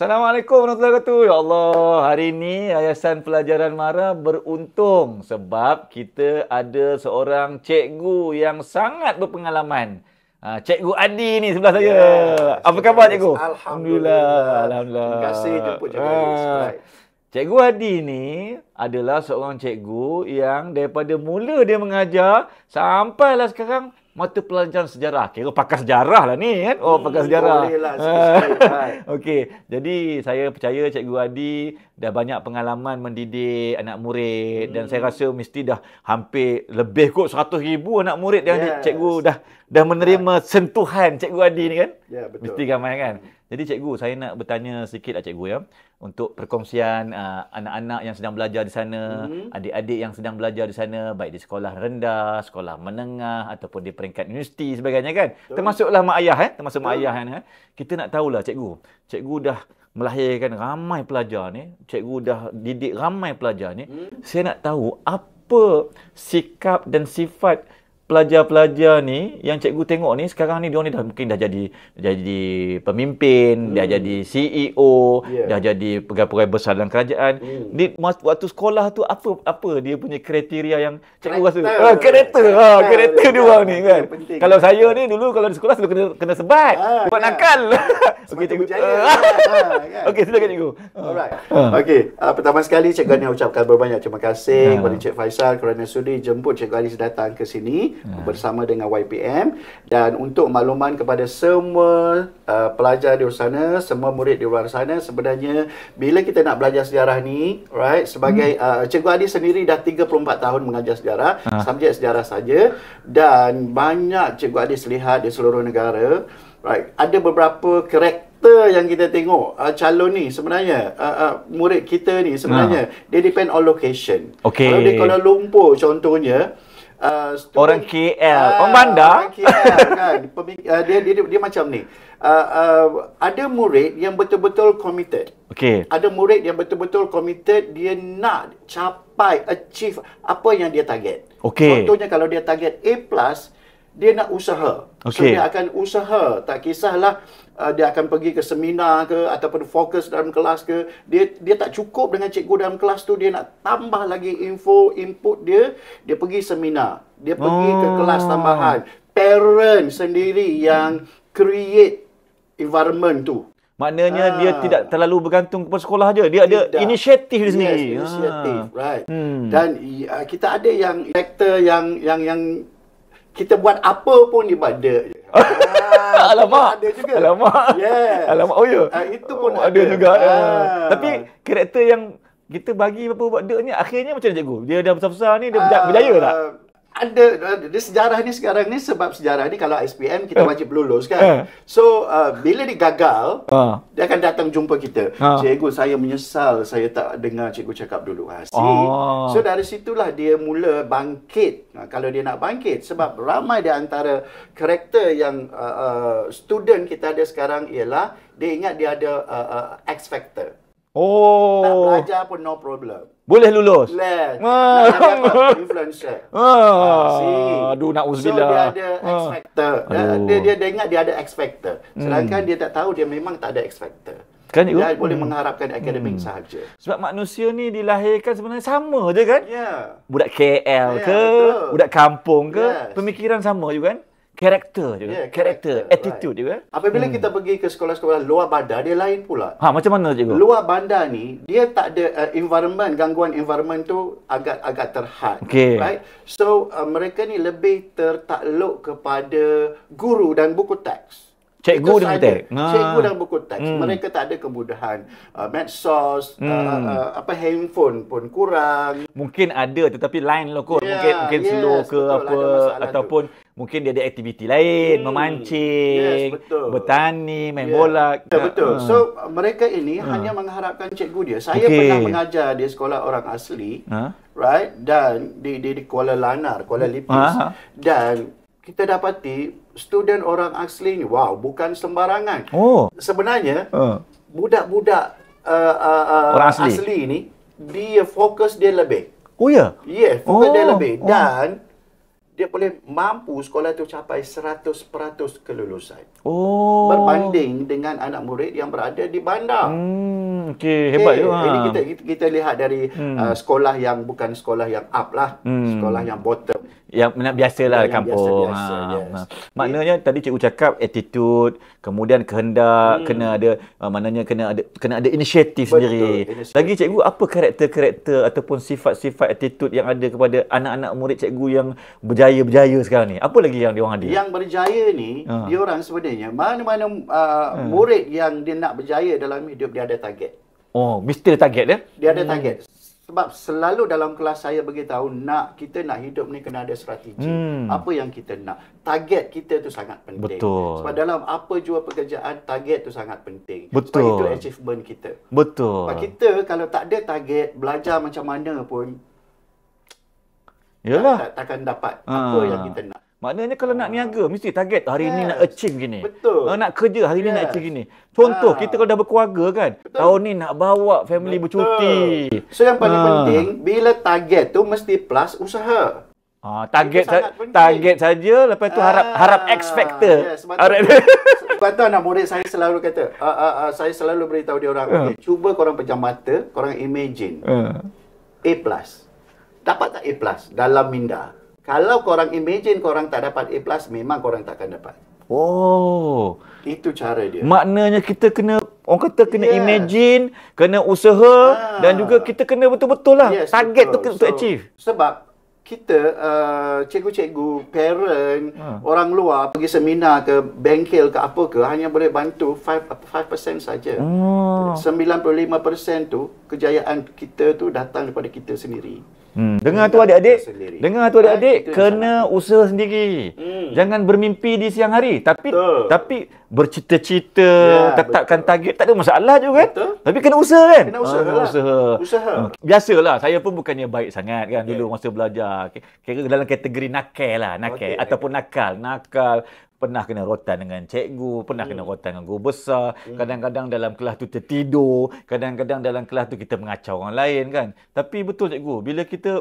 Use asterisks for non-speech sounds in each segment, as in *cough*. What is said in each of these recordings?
Assalamualaikum warahmatullahi wabarakatuh. Ya Allah, hari ini Yayasan Pelajaran Mara beruntung sebab kita ada seorang cikgu yang sangat berpengalaman. Ah, cikgu Adi ni sebelah saya. Yes. Apa khabar cikgu? Alhamdulillah. Alhamdulillah. Terima kasih jemput cikgu. Ah. Cikgu Adi ni adalah seorang cikgu yang daripada mula dia mengajar sampailah sekarang mata pelajaran sejarah. Kira okay, pakar sejarah lah ni kan. Oh, hmm, pakar sejarah. Boleh lah. *laughs* Kan? Okey. Jadi, saya percaya Cikgu Adi dah banyak pengalaman mendidik anak murid. Hmm. Dan saya rasa mesti dah hampir lebih kot 100 ribu anak murid yang yes. Cikgu dah dah menerima sentuhan Cikgu Adi ni kan. Ya, yeah, betul. Mesti ramai kan. Jadi cikgu, saya nak bertanya sedikit lah cikgu ya. Untuk perkongsian uh, anak-anak yang sedang belajar di sana, mm-hmm. adik-adik yang sedang belajar di sana, baik di sekolah rendah, sekolah menengah, ataupun di peringkat universiti sebagainya kan. Betul. Termasuklah mak ayah. Eh? Termasuk Betul. mak ayah. Kan, eh? Kita nak tahulah cikgu. Cikgu dah melahirkan ramai pelajar ni. Cikgu dah didik ramai pelajar ni. Mm-hmm. Saya nak tahu apa sikap dan sifat pelajar-pelajar ni yang cikgu tengok ni sekarang ni dia ni dah mungkin dah jadi jadi pemimpin, hmm. dah jadi CEO, yeah. dah jadi pegawai-pegawai besar dalam kerajaan. Hmm. Di waktu, waktu sekolah tu apa apa dia punya kriteria yang cikgu rasa? Ha kereta, ha kereta dia orang ni kan. Kalau saya ni dulu kalau di sekolah selalu kena kena sebat, ha, kan. nakal. *laughs* Okey cikgu. Ha, *laughs* kan. Okey silakan cikgu. Alright. Ah. Okey, uh, pertama sekali cikgu hmm. ni ucapkan berbanyak terima kasih ha. kepada Cik Faisal kerana sudi jemput Cikgu Ali datang ke sini ya. bersama dengan YPM dan untuk makluman kepada semua uh, pelajar di luar sana, semua murid di luar sana sebenarnya bila kita nak belajar sejarah ni, right? Sebagai hmm. uh, cikgu Adi sendiri dah 34 tahun mengajar sejarah, ha. subjek sejarah saja dan banyak cikgu Adi lihat di seluruh negara, right? Ada beberapa karakter yang kita tengok uh, calon ni sebenarnya uh, uh, murid kita ni sebenarnya nah. Ha. dia depend on location okay. kalau di Kuala Lumpur contohnya uh, orang KL, uh, ah, orang bandar. Orang KL kan. *laughs* Pemik- uh, dia, dia, dia dia macam ni. Uh, uh, ada murid yang betul-betul committed. Okey. Ada murid yang betul-betul committed dia nak capai achieve apa yang dia target. Okey. Contohnya kalau dia target A+, dia nak usaha. Okay. So dia akan usaha tak kisahlah uh, dia akan pergi ke seminar ke ataupun fokus dalam kelas ke dia dia tak cukup dengan cikgu dalam kelas tu dia nak tambah lagi info input dia dia pergi seminar dia pergi oh. ke kelas tambahan parent sendiri yang create environment tu maknanya ha. dia tidak terlalu bergantung kepada sekolah aja dia tidak. ada inisiatif di sini yes, ah. inisiatif ha. right hmm. dan uh, kita ada yang rektor yang yang, yang kita buat apa pun di ada. *laughs* Ah, Alamak. Ada juga. Alamak. Yes. Alamak. Oh ya. Yeah. Uh, itu pun oh, ada. juga. Ah. Uh. Tapi karakter yang kita bagi apa buat dia ni akhirnya macam cikgu. Dia dah besar-besar ni dia uh, berjaya tak? ada, ada sejarah ni sekarang ni sebab sejarah ni kalau SPM kita eh. wajib lulus kan. Eh. So uh, bila dia gagal, uh. dia akan datang jumpa kita. Uh. Cikgu saya menyesal saya tak dengar cikgu cakap dulu. Ha, Oh. So dari situlah dia mula bangkit. Ha, kalau dia nak bangkit sebab ramai di antara karakter yang uh, uh, student kita ada sekarang ialah dia ingat dia ada uh, uh, X factor. Oh. Tak belajar pun no problem. Boleh lulus. Boleh. Ah. influencer. Ah. ah Aduh nak uzbillah. So, dia ada ah. X-Factor. Eh, dia, dia, dia, ingat dia ada X-Factor. Hmm. Sedangkan hmm. dia tak tahu dia memang tak ada x Kan, dia hmm. boleh mengharapkan akademik hmm. sahaja. Sebab manusia ni dilahirkan sebenarnya sama je kan? Ya. Yeah. Budak KL yeah, ke? Betul. Budak kampung ke? Yes. Pemikiran sama je kan? karakter juga. Yeah, karakter, attitude right. Eh? juga. Apabila hmm. kita pergi ke sekolah-sekolah luar bandar, dia lain pula. Ha, macam mana cikgu? Luar bandar ni, dia tak ada uh, environment, gangguan environment tu agak agak terhad. Okay. Right? So, uh, mereka ni lebih tertakluk kepada guru dan buku teks. Cikgu dan buku teks. Ha. Cikgu dan buku teks. Hmm. Mereka tak ada kemudahan uh, medsos, uh, hmm. uh, uh, apa handphone pun kurang. Mungkin ada tetapi line lah kot. Yeah, mungkin mungkin yes, slow ke apa ataupun tu mungkin dia ada aktiviti lain hmm. memancing yes, betul. bertani main yeah. bola betul, betul. Uh. so mereka ini uh. hanya mengharapkan cikgu dia saya okay. pernah mengajar di sekolah orang asli uh. right dan di, di di Kuala Lanar Kuala hmm. Lipis uh. dan kita dapati student orang asli ini, wow bukan sembarangan oh sebenarnya ha. budak-budak uh, uh, uh, orang asli. asli ini dia fokus dia lebih oh ya yeah. yeah fokus oh. dia lebih dan oh dia boleh mampu sekolah itu capai 100% kelulusan. Oh. Berbanding dengan anak murid yang berada di bandar. Hmm, okey, hebat okay. juga. Ha. Ini kita, kita kita lihat dari hmm. uh, sekolah yang bukan sekolah yang up lah, hmm. sekolah yang bottom yang biasalah yang kampung. Biasa, biasa, ha. ha. Yes. Maknanya yeah. tadi cikgu cakap attitude, kemudian kehendak, hmm. kena ada uh, maknanya kena ada kena ada inisiatif Betul, sendiri. Inisiatif. Lagi cikgu apa karakter-karakter ataupun sifat-sifat attitude yang ada kepada anak-anak murid cikgu yang berjaya-berjaya sekarang ni? Apa lagi yang diorang ada? Yang berjaya ni, uh. dia orang sebenarnya mana-mana uh, hmm. murid yang dia nak berjaya dalam hidup dia ada target. Oh, mesti ada target dia. Dia ada target. Hmm. Sebab selalu dalam kelas saya beritahu nak kita nak hidup ni kena ada strategi. Hmm. Apa yang kita nak? Target kita tu sangat penting. Betul. Sebab dalam apa jua pekerjaan target tu sangat penting. Betul. Sebab itu achievement kita. Betul. Sebab kita kalau tak ada target, belajar macam mana pun Yalah. Tak, tak, takkan dapat ha. apa yang kita nak. Maknanya kalau nak ah. niaga mesti target hari yes. ni nak achieve gini. Betul. Nak kerja hari yes. ni nak achieve gini. Contoh ha. kita kalau dah berkeluarga kan, Betul. tahun ni nak bawa family Betul. bercuti. So yang paling ha. penting bila target tu mesti plus usaha. ha, target sa- target saja lepas tu harap ha. harap X factor. Yes, *laughs* sebab tu anak murid saya selalu kata, uh, uh, uh, saya selalu beritahu dia orang, uh. cuba korang pejam mata, korang imagine. Uh. A+. Dapat tak A+ plus dalam minda? Kalau orang imagine orang tak dapat A+, plus, memang orang takkan dapat. Oh. Itu cara dia. Maknanya kita kena, orang kata kena yes. imagine, kena usaha ah. dan juga kita kena betul-betul lah. Yes, target betul. tu untuk so, achieve. Sebab kita, uh, cikgu-cikgu, parent, ha. orang luar pergi seminar ke bengkel ke apa ke hanya boleh bantu 5%, 5% saja. Oh. 95% tu kejayaan kita tu datang daripada kita sendiri. Hmm. Dengar tu adik-adik, dengar tu adik-adik kena usaha sendiri. Hmm. Jangan bermimpi di siang hari, tapi betul. tapi bercita-cita, ya, tetapkan betul. target tak ada masalah juga kan? Betul. Tapi kena usaha kan? Kena usaha. Ha, lah. usaha. usaha. Hmm. Biasalah, saya pun bukannya baik sangat kan okay. Ya. dulu masa belajar. Kira dalam kategori nakal lah, nakal okay, ataupun nakal. Nakal, pernah kena rotan dengan cikgu, pernah hmm. kena rotan dengan guru besar, hmm. kadang-kadang dalam kelas tu tertidur, kadang-kadang dalam kelas tu kita mengacau orang lain kan. Tapi betul cikgu, bila kita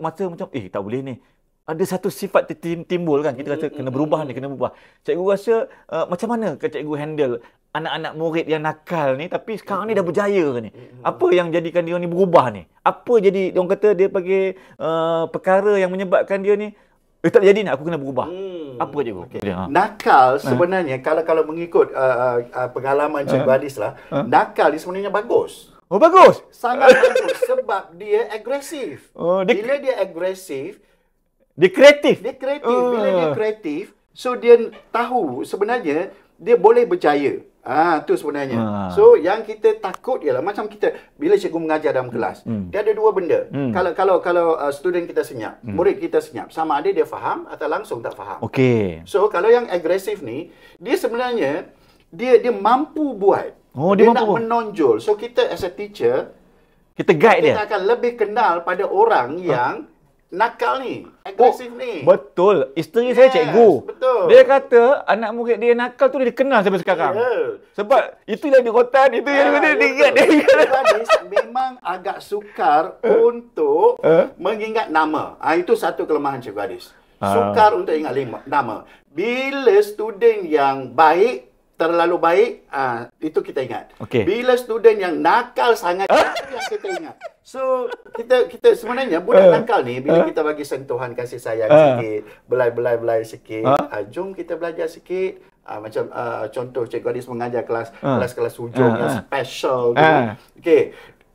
macam macam eh tak boleh ni. Ada satu sifat timbul kan, kita rasa kena hmm, berubah hmm, ni, kena hmm. berubah. Cikgu rasa uh, macam mana ke cikgu handle anak-anak murid yang nakal ni tapi sekarang ni dah berjaya ni. Apa yang jadikan dia ni berubah ni? Apa jadi dia orang kata dia bagi uh, perkara yang menyebabkan dia ni eh tak jadi ni aku kena berubah. Hmm apa cikgu? Okay. Okay. Ha. Nakal ha. sebenarnya ha. kalau kalau mengikut uh, uh, uh pengalaman cikgu ha. Adis lah, ha. nakal ni sebenarnya bagus. Oh bagus. Sangat bagus *laughs* sebab dia agresif. Oh dia bila dia agresif dia kreatif. Dia kreatif. Oh. Bila dia ah. kreatif, so dia tahu sebenarnya dia boleh berjaya. Ah ha, tu sebenarnya. Ha. So yang kita takut ialah macam kita bila cikgu mengajar dalam kelas, hmm. dia ada dua benda. Hmm. Kalau kalau kalau uh, student kita senyap, hmm. murid kita senyap, sama ada dia faham atau langsung tak faham. Okey. So kalau yang agresif ni, dia sebenarnya dia dia mampu buat. Oh dia, dia mampu. nak menonjol. So kita as a teacher kita guide kita dia. Kita akan lebih kenal pada orang huh. Ah. yang nakal ni. Agresif oh, ni. Betul. Isteri yes, saya cikgu. Betul. Dia kata anak murid dia nakal tu dia kenal sampai sekarang. Yeah. Sebab itu yang dikotan. Itu yang ya, dia ingat. Dia, dia, dia, Memang agak sukar eh? untuk uh? mengingat nama. Ha, itu satu kelemahan cikgu Hadis. Ah. Sukar uh. untuk ingat lima, nama. Bila student yang baik, terlalu baik, uh, itu kita ingat. Okay. Bila student yang nakal sangat, itu yang kita ingat. So, kita kita sebenarnya budak uh, nakal ni, bila uh, kita bagi sentuhan kasih sayang uh, sikit, belai-belai-belai sikit, uh, uh, jom kita belajar sikit. Uh, macam uh, contoh Cik Gadis mengajar kelas-kelas uh, hujung uh, yang special. Uh, okay.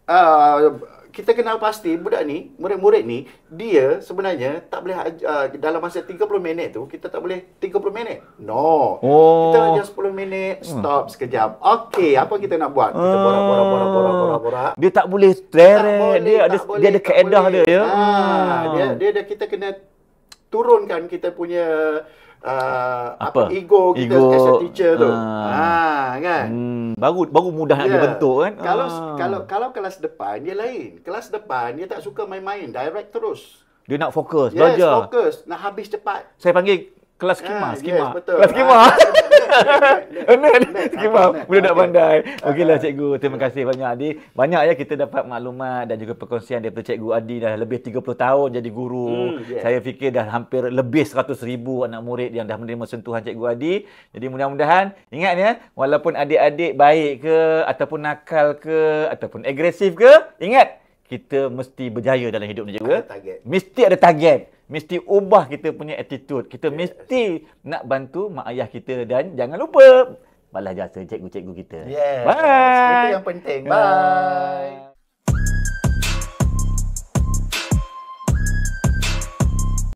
Uh, kita kenal pasti budak ni, murid-murid ni, dia sebenarnya tak boleh uh, dalam masa 30 minit tu, kita tak boleh 30 minit. No. Oh. Kita hanya 10 minit, stop hmm. sekejap. Okey, apa kita nak buat? Kita borak-borak-borak-borak-borak. Ah. Dia tak boleh terek. Dia, dia ada boleh, dia ada ya. kaedah dia ya. Ah. Ha, dia dia ada kita kena turunkan kita punya uh, apa? apa ego kita ego, as a teacher tu. Uh, ha kan. Hmm, baru baru mudah yeah. nak ya. dibentuk kan. Kalau uh. kalau kalau kelas depan dia lain. Kelas depan dia tak suka main-main, direct terus. Dia nak fokus, yes, belajar. Yes, fokus, nak habis cepat. Saya panggil kelas kimas, kimas. Yes, kelas kimas. Enak. Okey, faham. Budak nak pandai. Okeylah cikgu. Terima ya. kasih banyak Adi. Banyak ya kita dapat maklumat dan juga perkongsian daripada cikgu Adi dah lebih 30 tahun jadi guru. Hmm, Saya fikir dah hampir lebih 100 ribu anak murid yang dah menerima sentuhan cikgu Adi. Jadi mudah-mudahan ingat ya, walaupun adik-adik baik ke ataupun nakal ke ataupun agresif ke, ingat kita mesti berjaya dalam hidup ni cikgu. Mesti ada target mesti ubah kita punya attitude. Kita yes. mesti nak bantu mak ayah kita dan jangan lupa balas jasa cikgu-cikgu kita. Yes. Bye. Itu yang penting. Bye. Bye.